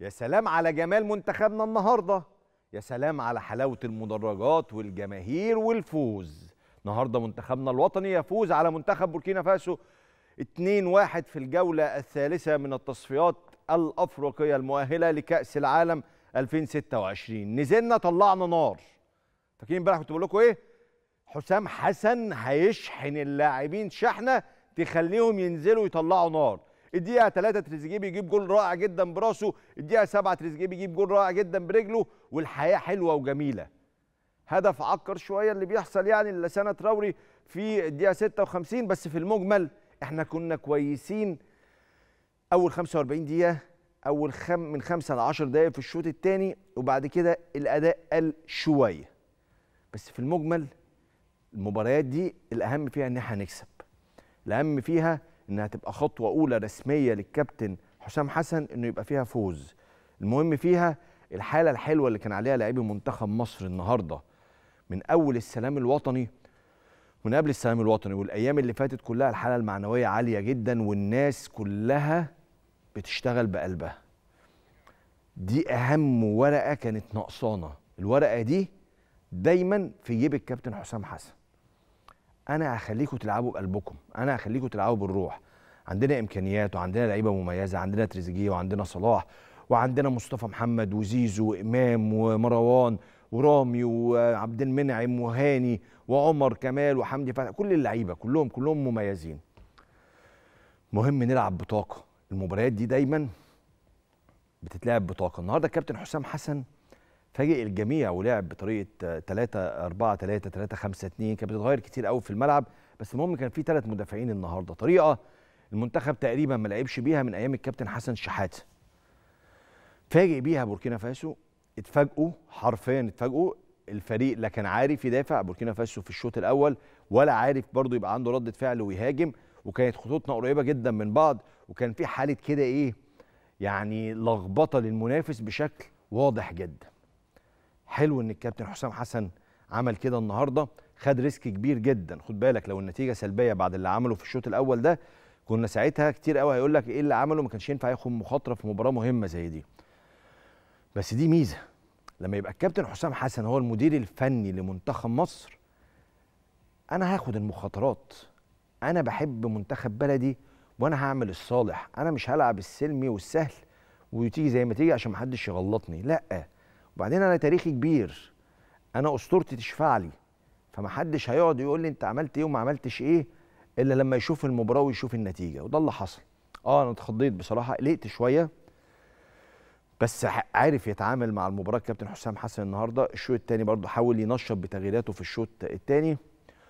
يا سلام على جمال منتخبنا النهارده يا سلام على حلاوه المدرجات والجماهير والفوز النهارده منتخبنا الوطني يفوز على منتخب بوركينا فاسو 2-1 في الجوله الثالثه من التصفيات الافريقيه المؤهله لكاس العالم 2026 نزلنا طلعنا نار فاكرين امبارح كنت بقول لكم ايه حسام حسن هيشحن اللاعبين شحنه تخليهم ينزلوا يطلعوا نار الدقيقه 3 تريزيجيه بيجيب جول رائع جدا براسه الدقيقه 7 تريزيجيه بيجيب جول رائع جدا برجله والحياه حلوه وجميله هدف عكر شويه اللي بيحصل يعني لسنه تراوري في الدقيقه 56 بس في المجمل احنا كنا كويسين اول 45 دقيقه اول خم من 5 ل 10 دقائق في الشوط الثاني وبعد كده الاداء قل شويه بس في المجمل المباريات دي الاهم فيها ان احنا نكسب. الاهم فيها انها تبقى خطوه اولى رسميه للكابتن حسام حسن انه يبقى فيها فوز المهم فيها الحاله الحلوه اللي كان عليها لاعبي منتخب مصر النهارده من اول السلام الوطني من قبل السلام الوطني والايام اللي فاتت كلها الحاله المعنويه عاليه جدا والناس كلها بتشتغل بقلبها دي اهم ورقه كانت ناقصانا الورقه دي دايما في جيب الكابتن حسام حسن انا هخليكم تلعبوا بقلبكم انا هخليكم تلعبوا بالروح عندنا امكانيات وعندنا لعيبه مميزه عندنا تريزيجيه وعندنا صلاح وعندنا مصطفى محمد وزيزو وامام ومروان ورامي وعبد المنعم وهاني وعمر كمال وحمدي فتحي كل اللعيبه كلهم كلهم مميزين مهم نلعب بطاقه المباريات دي دايما بتتلعب بطاقه النهارده الكابتن حسام حسن فاجئ الجميع ولعب بطريقه 3 4 3 3 5 2 كانت بتتغير كتير قوي في الملعب بس المهم كان في ثلاث مدافعين النهارده طريقه المنتخب تقريبا ما لعبش بيها من ايام الكابتن حسن شحاته فاجئ بيها بوركينا فاسو اتفاجئوا حرفيا اتفاجئوا الفريق لا كان عارف يدافع بوركينا فاسو في الشوط الاول ولا عارف برضه يبقى عنده رده فعل ويهاجم وكانت خطوطنا قريبه جدا من بعض وكان في حاله كده ايه يعني لخبطه للمنافس بشكل واضح جدا حلو ان الكابتن حسام حسن عمل كده النهارده خد ريسك كبير جدا خد بالك لو النتيجه سلبيه بعد اللي عمله في الشوط الاول ده كنا ساعتها كتير قوي هيقول لك ايه اللي عمله ما كانش ينفع ياخد مخاطره في مباراه مهمه زي دي بس دي ميزه لما يبقى الكابتن حسام حسن هو المدير الفني لمنتخب مصر انا هاخد المخاطرات انا بحب منتخب بلدي وانا هعمل الصالح انا مش هلعب السلمي والسهل وتيجي زي ما تيجي عشان محدش يغلطني لا وبعدين انا تاريخي كبير انا اسطورتي تشفع لي فمحدش هيقعد يقول لي انت عملت ايه وما عملتش ايه الا لما يشوف المباراه ويشوف النتيجه وده اللي حصل اه انا اتخضيت بصراحه قلقت شويه بس عارف يتعامل مع المباراه كابتن حسام حسن النهارده الشوط الثاني برضه حاول ينشط بتغييراته في الشوط الثاني